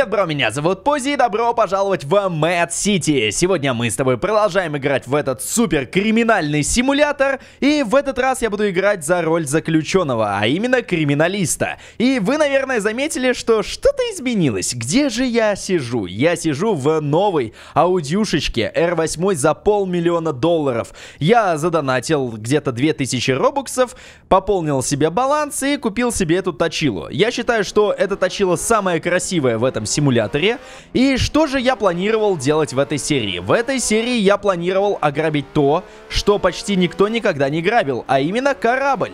Привет, бро, меня зовут Пози, и добро пожаловать в Mad Сити. Сегодня мы с тобой продолжаем играть в этот супер криминальный симулятор, и в этот раз я буду играть за роль заключенного, а именно криминалиста. И вы, наверное, заметили, что что-то изменилось. Где же я сижу? Я сижу в новой аудиушечке R8 за полмиллиона долларов. Я задонатил где-то 2000 робоксов, пополнил себе баланс и купил себе эту точилу. Я считаю, что эта точила самая красивая в этом симуляторе. И что же я планировал делать в этой серии? В этой серии я планировал ограбить то, что почти никто никогда не грабил, а именно корабль.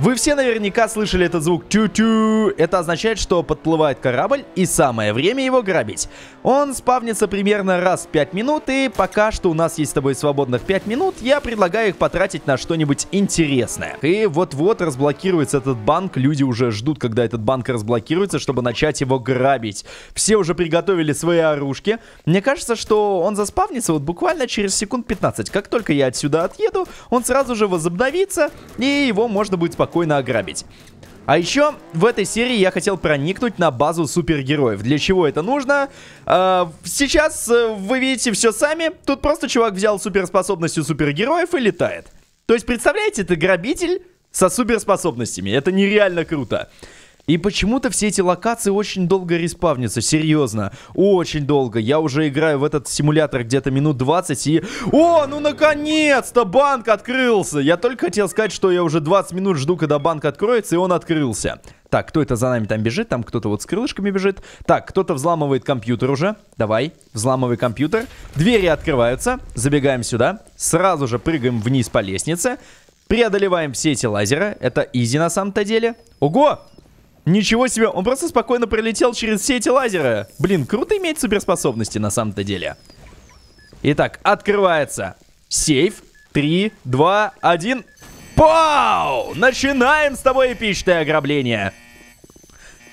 Вы все наверняка слышали этот звук тю-тю. Это означает, что подплывает корабль и самое время его грабить. Он спавнится примерно раз в 5 минут, и пока что у нас есть с тобой свободных 5 минут, я предлагаю их потратить на что-нибудь интересное. И вот-вот разблокируется этот банк, люди уже ждут, когда этот банк разблокируется, чтобы начать его грабить. Все уже приготовили свои оружки. Мне кажется, что он заспавнится вот буквально через секунд 15. Как только я отсюда отъеду, он сразу же возобновится, и его можно будет спокойно ограбить. А еще в этой серии я хотел проникнуть на базу супергероев. Для чего это нужно? А, сейчас э, вы видите все сами. Тут просто чувак взял суперспособностью супергероев и летает. То есть, представляете, это грабитель со суперспособностями. Это нереально круто. И почему-то все эти локации очень долго респавнятся, серьезно. Очень долго. Я уже играю в этот симулятор где-то минут 20 и... О, ну наконец-то банк открылся! Я только хотел сказать, что я уже 20 минут жду, когда банк откроется, и он открылся. Так, кто это за нами там бежит? Там кто-то вот с крылышками бежит. Так, кто-то взламывает компьютер уже. Давай, взламывай компьютер. Двери открываются. Забегаем сюда. Сразу же прыгаем вниз по лестнице. Преодолеваем все эти лазеры. Это изи на самом-то деле. Ого! Ничего себе, он просто спокойно пролетел через все эти лазеры. Блин, круто иметь суперспособности на самом-то деле. Итак, открывается сейф. Три, два, один. Пау! Начинаем с тобой эпичное ограбление.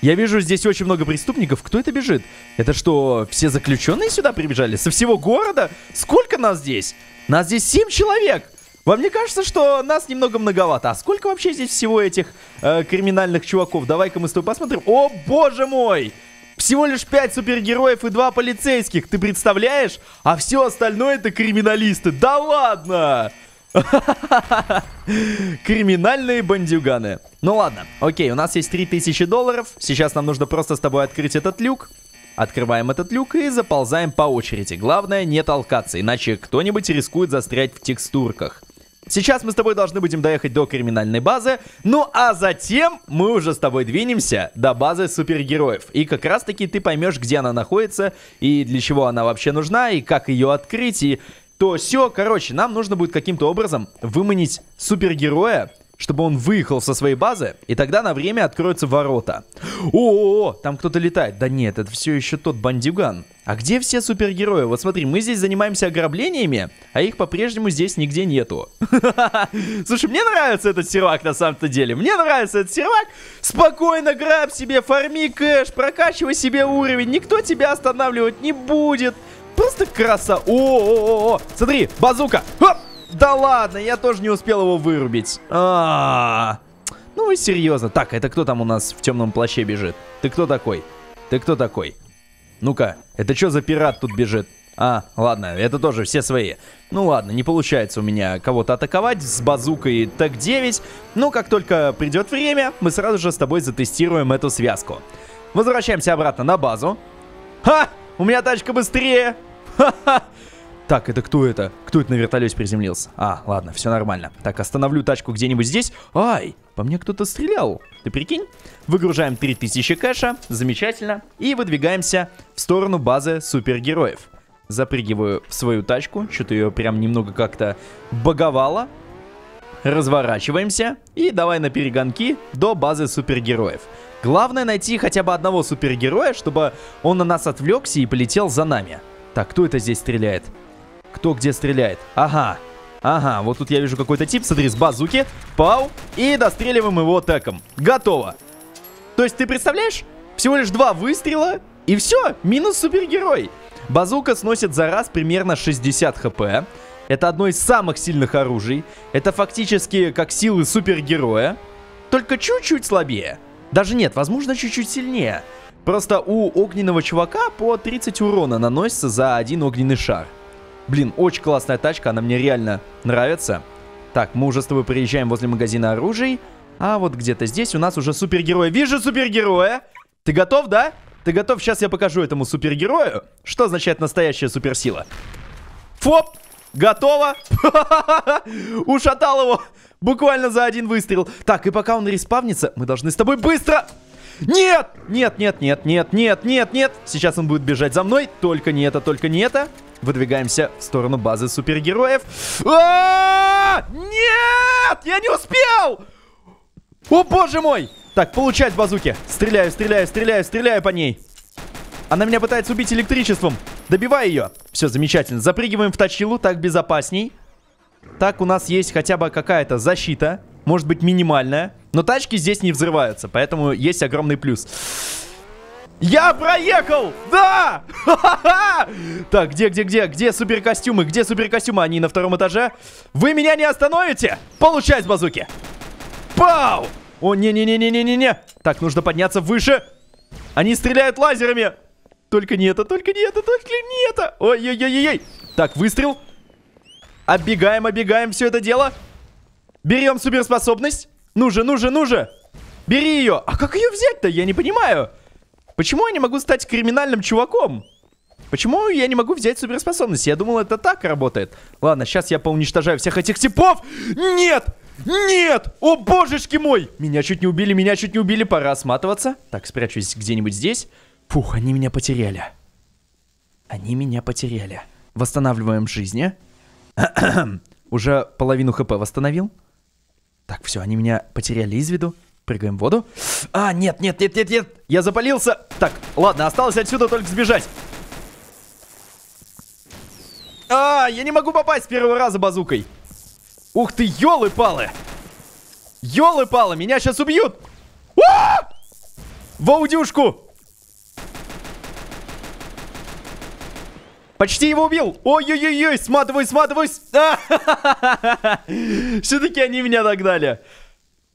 Я вижу здесь очень много преступников. Кто это бежит? Это что, все заключенные сюда прибежали? Со всего города? Сколько нас здесь? Нас здесь семь человек. Вам не кажется, что нас немного многовато? А сколько вообще здесь всего этих э, криминальных чуваков? Давай-ка мы с тобой посмотрим. О, боже мой! Всего лишь 5 супергероев и 2 полицейских, ты представляешь? А все остальное это криминалисты. Да ладно! Криминальные бандюганы. Ну ладно, окей, у нас есть 3000 долларов. Сейчас нам нужно просто с тобой открыть этот люк. Открываем этот люк и заползаем по очереди. Главное не толкаться, иначе кто-нибудь рискует застрять в текстурках. Сейчас мы с тобой должны будем доехать до криминальной базы, ну а затем мы уже с тобой двинемся до базы супергероев. И как раз таки ты поймешь, где она находится, и для чего она вообще нужна, и как ее открыть, и то все. Короче, нам нужно будет каким-то образом выманить супергероя, чтобы он выехал со своей базы, и тогда на время откроются ворота. О, -о, -о там кто-то летает. Да нет, это все еще тот бандюган. А где все супергерои? Вот смотри, мы здесь занимаемся ограблениями, а их по-прежнему здесь нигде нету. Слушай, мне нравится этот сервак на самом-то деле. Мне нравится этот сервак. Спокойно граб себе, фарми кэш, прокачивай себе уровень. Никто тебя останавливать не будет. Просто краса. О, -о, -о, -о. смотри, базука. Хоп! Да ладно, я тоже не успел его вырубить. А, ну вы серьезно. Так, это кто там у нас в темном плаще бежит? Ты кто такой? Ты кто такой? Ну-ка, это что за пират тут бежит? А, ладно, это тоже все свои. Ну ладно, не получается у меня кого-то атаковать с базукой так 9 Ну как только придет время, мы сразу же с тобой затестируем эту связку. Возвращаемся обратно на базу. Ха! У меня тачка быстрее! Ха-ха! Так, это кто это? Кто это на вертолете приземлился? А, ладно, все нормально. Так, остановлю тачку где-нибудь здесь. Ай, по мне кто-то стрелял. Ты прикинь? Выгружаем 3000 кэша, замечательно. И выдвигаемся в сторону базы супергероев. Запрыгиваю в свою тачку, что-то ее прям немного как-то боговало. Разворачиваемся и давай на перегонки до базы супергероев. Главное найти хотя бы одного супергероя, чтобы он на нас отвлекся и полетел за нами. Так, кто это здесь стреляет? Кто где стреляет? Ага. Ага, вот тут я вижу какой-то тип, смотри, с базуки. Пау. И достреливаем его теком. Готово. То есть ты представляешь? Всего лишь два выстрела, и все, минус супергерой. Базука сносит за раз примерно 60 хп. Это одно из самых сильных оружий. Это фактически как силы супергероя. Только чуть-чуть слабее. Даже нет, возможно, чуть-чуть сильнее. Просто у огненного чувака по 30 урона наносится за один огненный шар. Блин, очень классная тачка, она мне реально нравится. Так, мы уже с тобой приезжаем возле магазина оружий. А вот где-то здесь у нас уже супергероя. Вижу супергероя! Ты готов, да? Ты готов? Сейчас я покажу этому супергерою, что означает настоящая суперсила. Фоп! Готово! Ушатал его! Буквально за один выстрел. Так, и пока он респавнится, мы должны с тобой быстро... Нет! Нет, нет, нет, нет, нет, нет, нет! Сейчас он будет бежать за мной. Только не это, только не это выдвигаемся в сторону базы супергероев. Нет! Я не успел! О, боже мой! Так, получать базуки. Стреляю, стреляю, стреляю, стреляю по ней. Она меня пытается убить электричеством. Добивай ее. Все, замечательно. Запрыгиваем в тачилу, так безопасней. Так у нас есть хотя бы какая-то защита. Может быть минимальная. Но тачки здесь не взрываются, поэтому есть огромный плюс. Я проехал! Да! Так, где, где, где? Где суперкостюмы? Где суперкостюмы? Они на втором этаже. Вы меня не остановите? Получай с базуки! Пау! О, не-не-не-не-не-не-не! Так, нужно подняться выше. Они стреляют лазерами! Только не это, только не это, только не это! Ой-ой-ой-ой! Так, выстрел. Оббегаем, оббегаем все это дело. Берем суперспособность. Ну же, ну же, ну же! Бери ее! А как ее взять-то? Я не понимаю. Почему я не могу стать криминальным чуваком? Почему я не могу взять суперспособность? Я думал, это так работает. Ладно, сейчас я поуничтожаю всех этих типов. Нет! Нет! О, божечки мой! Меня чуть не убили, меня чуть не убили. Пора сматываться. Так, спрячусь где-нибудь здесь. Фух, они меня потеряли. Они меня потеряли. Восстанавливаем жизни. Уже половину хп восстановил. Так, все, они меня потеряли из виду. Прыгаем в воду. А, нет, нет, нет, нет, нет. Я запалился. Так, ладно, осталось отсюда только сбежать. А, я не могу попасть с первого раза базукой. Ух ты, елы-палы. Елы-палы, меня сейчас убьют. А! -а, Почти его убил! Ой-ой-ой, сматываюсь, сматываюсь! Все-таки они меня догнали.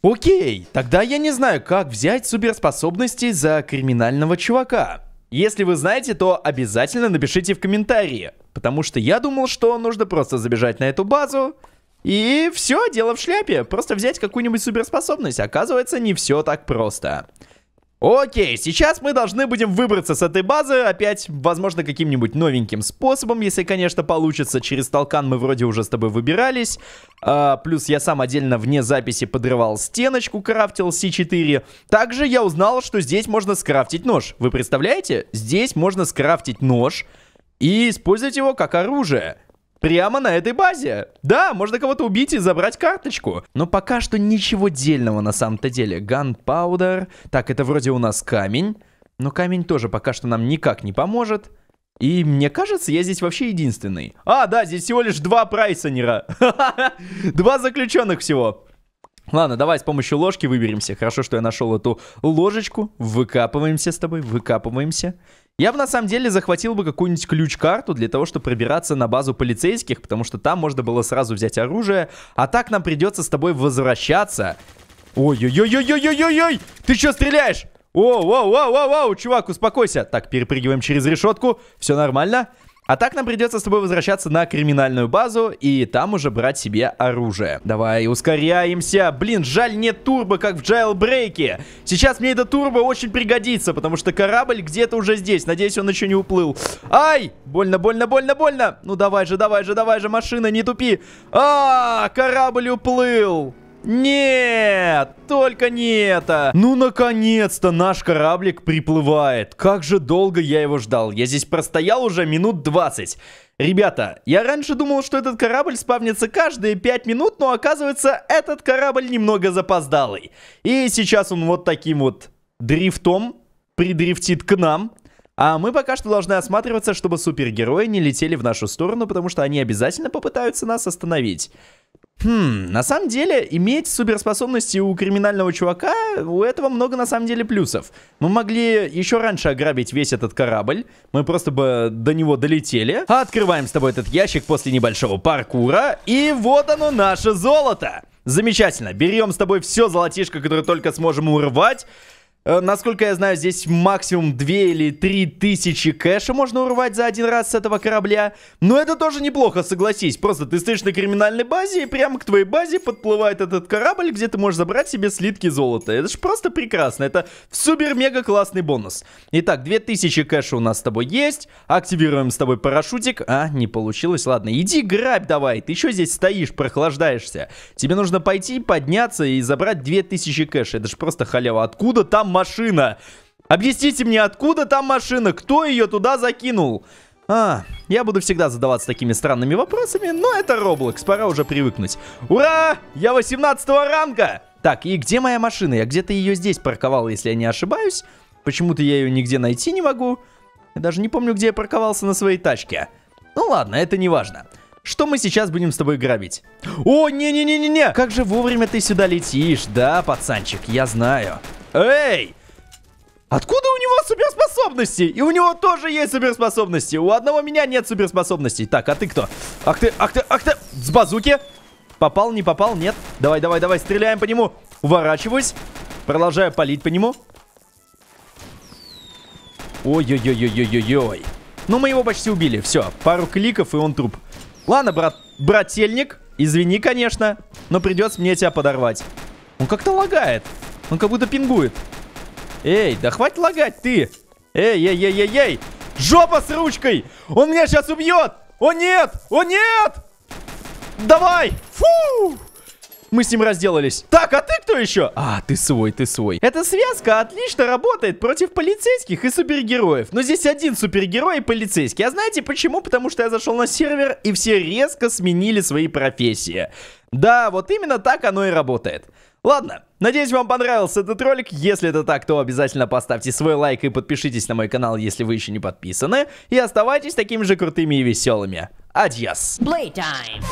Окей, тогда я не знаю, как взять суперспособности за криминального чувака. Если вы знаете, то обязательно напишите в комментарии. Потому что я думал, что нужно просто забежать на эту базу. И все, дело в шляпе. Просто взять какую-нибудь суперспособность. Оказывается, не все так просто. Окей, сейчас мы должны будем выбраться с этой базы опять, возможно, каким-нибудь новеньким способом, если, конечно, получится. Через толкан мы вроде уже с тобой выбирались. А, плюс я сам отдельно вне записи подрывал стеночку, крафтил C4. Также я узнал, что здесь можно скрафтить нож. Вы представляете? Здесь можно скрафтить нож и использовать его как оружие. Прямо на этой базе. Да, можно кого-то убить и забрать карточку. Но пока что ничего дельного на самом-то деле. Ганпаудер, Так, это вроде у нас камень. Но камень тоже пока что нам никак не поможет. И мне кажется, я здесь вообще единственный. А, да, здесь всего лишь два прайсонера. Два заключенных всего. Ладно, давай с помощью ложки выберемся. Хорошо, что я нашел эту ложечку. Выкапываемся с тобой, выкапываемся. Я бы на самом деле захватил бы какую-нибудь ключ-карту для того, чтобы пробираться на базу полицейских, потому что там можно было сразу взять оружие, а так нам придется с тобой возвращаться. Ой-ой-ой-ой-ой-ой-ой! Ты что стреляешь? О, о, о, о, о, чувак, успокойся. Так, перепрыгиваем через решетку. Все нормально. А так нам придется с тобой возвращаться на криминальную базу и там уже брать себе оружие. Давай, ускоряемся. Блин, жаль, нет турбо, как в джайлбрейке. Сейчас мне это турбо очень пригодится, потому что корабль где-то уже здесь. Надеюсь, он еще не уплыл. Ай! Больно, больно, больно, больно! Ну давай же, давай же, давай же, машина, не тупи! А, -а, -а корабль уплыл! Нет, только не это. Ну, наконец-то наш кораблик приплывает. Как же долго я его ждал. Я здесь простоял уже минут 20. Ребята, я раньше думал, что этот корабль спавнится каждые 5 минут, но оказывается, этот корабль немного запоздалый. И сейчас он вот таким вот дрифтом придрифтит к нам. А мы пока что должны осматриваться, чтобы супергерои не летели в нашу сторону, потому что они обязательно попытаются нас остановить. Хм, на самом деле, иметь суперспособности у криминального чувака, у этого много на самом деле плюсов. Мы могли еще раньше ограбить весь этот корабль, мы просто бы до него долетели. А открываем с тобой этот ящик после небольшого паркура, и вот оно наше золото! Замечательно, берем с тобой все золотишко, которое только сможем урвать, Э, насколько я знаю, здесь максимум 2 или 3 тысячи кэша можно урвать за один раз с этого корабля. Но это тоже неплохо, согласись. Просто ты стоишь на криминальной базе, и прямо к твоей базе подплывает этот корабль, где ты можешь забрать себе слитки золота. Это же просто прекрасно. Это супер-мега классный бонус. Итак, 2000 кэша у нас с тобой есть. Активируем с тобой парашютик. А, не получилось. Ладно, иди грабь давай. Ты еще здесь стоишь, прохлаждаешься. Тебе нужно пойти, подняться и забрать 2000 кэша. Это же просто халява. Откуда там там машина? Объясните мне, откуда там машина? Кто ее туда закинул? А, я буду всегда задаваться такими странными вопросами, но это Роблокс, пора уже привыкнуть. Ура! Я 18 ранга! Так, и где моя машина? Я где-то ее здесь парковал, если я не ошибаюсь. Почему-то я ее нигде найти не могу. Я даже не помню, где я парковался на своей тачке. Ну ладно, это не важно. Что мы сейчас будем с тобой грабить? О, не-не-не-не-не! Как же вовремя ты сюда летишь, да, пацанчик? Я знаю. Эй! Откуда у него суперспособности? И у него тоже есть суперспособности. У одного меня нет суперспособностей. Так, а ты кто? Ах ты, ах ты, ах ты! С базуки! Попал, не попал, нет. Давай, давай, давай, стреляем по нему. Уворачиваюсь. Продолжаю палить по нему. Ой-ой-ой-ой-ой-ой. Ну, мы его почти убили. Все, пару кликов, и он труп. Ладно, брат, брательник. Извини, конечно, но придется мне тебя подорвать. Он как-то лагает. Он как будто пингует. Эй, да хватит лагать ты. Эй, эй, эй, эй, эй. Жопа с ручкой. Он меня сейчас убьет. О нет, о нет. Давай. Фу. Мы с ним разделались. Так, а ты кто еще? А, ты свой, ты свой. Эта связка отлично работает против полицейских и супергероев. Но здесь один супергерой и полицейский. А знаете почему? Потому что я зашел на сервер и все резко сменили свои профессии. Да, вот именно так оно и работает. Ладно, надеюсь, вам понравился этот ролик. Если это так, то обязательно поставьте свой лайк и подпишитесь на мой канал, если вы еще не подписаны. И оставайтесь такими же крутыми и веселыми. Адьяс. Playtime.